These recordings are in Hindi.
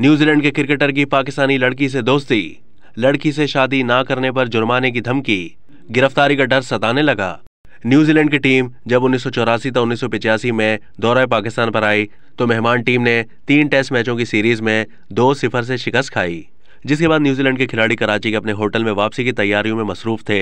न्यूजीलैंड के क्रिकेटर की पाकिस्तानी लड़की से दोस्ती लड़की से शादी ना करने पर जुर्माने की धमकी गिरफ्तारी का डर सताने लगा न्यूजीलैंड की टीम जब उन्नीस सौ चौरासी तो उन्नीस में दौरा पाकिस्तान पर आई तो मेहमान टीम ने तीन टेस्ट मैचों की सीरीज में दो सिफर से शिकस्त खाई जिसके बाद न्यूजीलैंड के खिलाड़ी कराची के अपने होटल में वापसी की तैयारियों में मसरूफ थे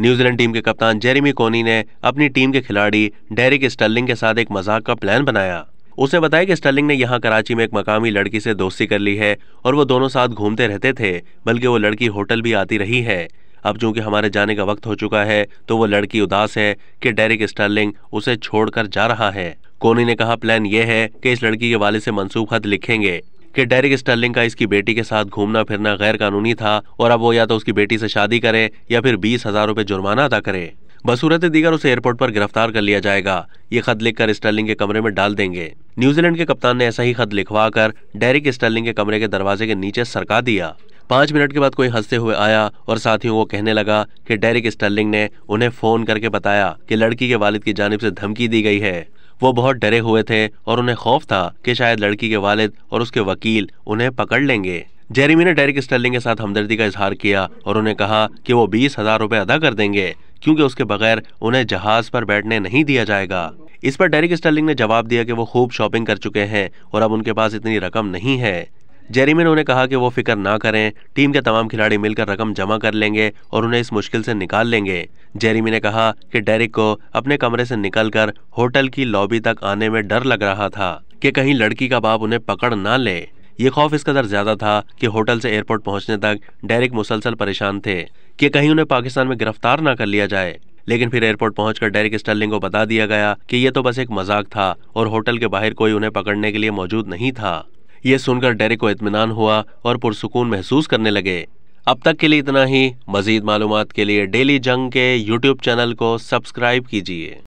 न्यूजीलैंड टीम के कप्तान जेरेमी कोनी ने अपनी टीम के खिलाड़ी डेरिक स्टर्लिंग के साथ एक मजाक का प्लान बनाया उसने बताया कि स्टर्लिंग ने यहाँ कराची में एक मकामी लड़की से दोस्ती कर ली है और वो दोनों साथ घूमते रहते थे बल्कि वो लड़की होटल भी आती रही है अब चूंकि हमारे जाने का वक्त हो चुका है तो वो लड़की उदास है कि डेरिक स्टर्लिंग उसे छोड़कर जा रहा है कोनी ने कहा प्लान ये है कि इस लड़की के वाले से मनसूख खत लिखेंगे कि डेरिक स्टर्लिंग का इसकी बेटी के साथ घूमना फिरना गैर कानूनी था और अब वो या तो उसकी बेटी से शादी करे या फिर बीस हजार रुपये जुर्माना अदा करे बसूरत दीगर उसे एयरपोर्ट पर गिरफ्तार कर लिया जाएगा ये खत लिखकर स्टर्लिंग के कमरे में डाल देंगे न्यूजीलैंड के कप्तान ने ऐसा ही खत लिखवा कर डेरिक स्टर्लिंग के कमरे के दरवाजे के नीचे सरका दिया पाँच मिनट के बाद कोई हंसते हुए आया और साथियों को कहने लगा कि डेरिक स्टर्लिंग ने उन्हें फोन करके बताया कि लड़की के वालिद की जानब से धमकी दी गई है वो बहुत डरे हुए थे और उन्हें खौफ था कि शायद लड़की के वालिद और उसके वकील उन्हें पकड़ लेंगे जेरिमी ने डेरिक स्टर्लिंग के साथ हमदर्दी का इजहार किया और उन्हें कहा कि वो बीस हजार रूपए अदा कर देंगे क्योंकि उसके बगैर उन्हें जहाज पर बैठने नहीं दिया जाएगा इस पर डेरिक स्टर्लिंग ने जवाब दिया कि वो खूब शॉपिंग कर चुके हैं और अब उनके पास इतनी रकम नहीं है ने उन्हें कहा कि वो फिक्र ना करें टीम के तमाम खिलाड़ी मिलकर रकम जमा कर लेंगे और उन्हें इस मुश्किल से निकाल लेंगे जेरीमी ने कहा कि डेरिक को अपने कमरे से निकलकर होटल की लॉबी तक आने में डर लग रहा था कि कहीं लड़की का बाप उन्हें पकड़ ना ले ये खौफ इस कदर ज्यादा था कि होटल से एयरपोर्ट पहुंचने तक डेरिक मुसलसल परेशान थे कि कहीं उन्हें पाकिस्तान में गिरफ्तार ना कर लिया जाए लेकिन फिर एयरपोर्ट पहुंचकर डेरिक स्टर्लिंग को बता दिया गया कि यह तो बस एक मजाक था और होटल के बाहर कोई उन्हें पकड़ने के लिए मौजूद नहीं था ये सुनकर डेरिक को इतमान हुआ और पुरसकून महसूस करने लगे अब तक के लिए इतना ही मजीद मालूम के लिए डेली जंग के यूट्यूब चैनल को सब्सक्राइब कीजिए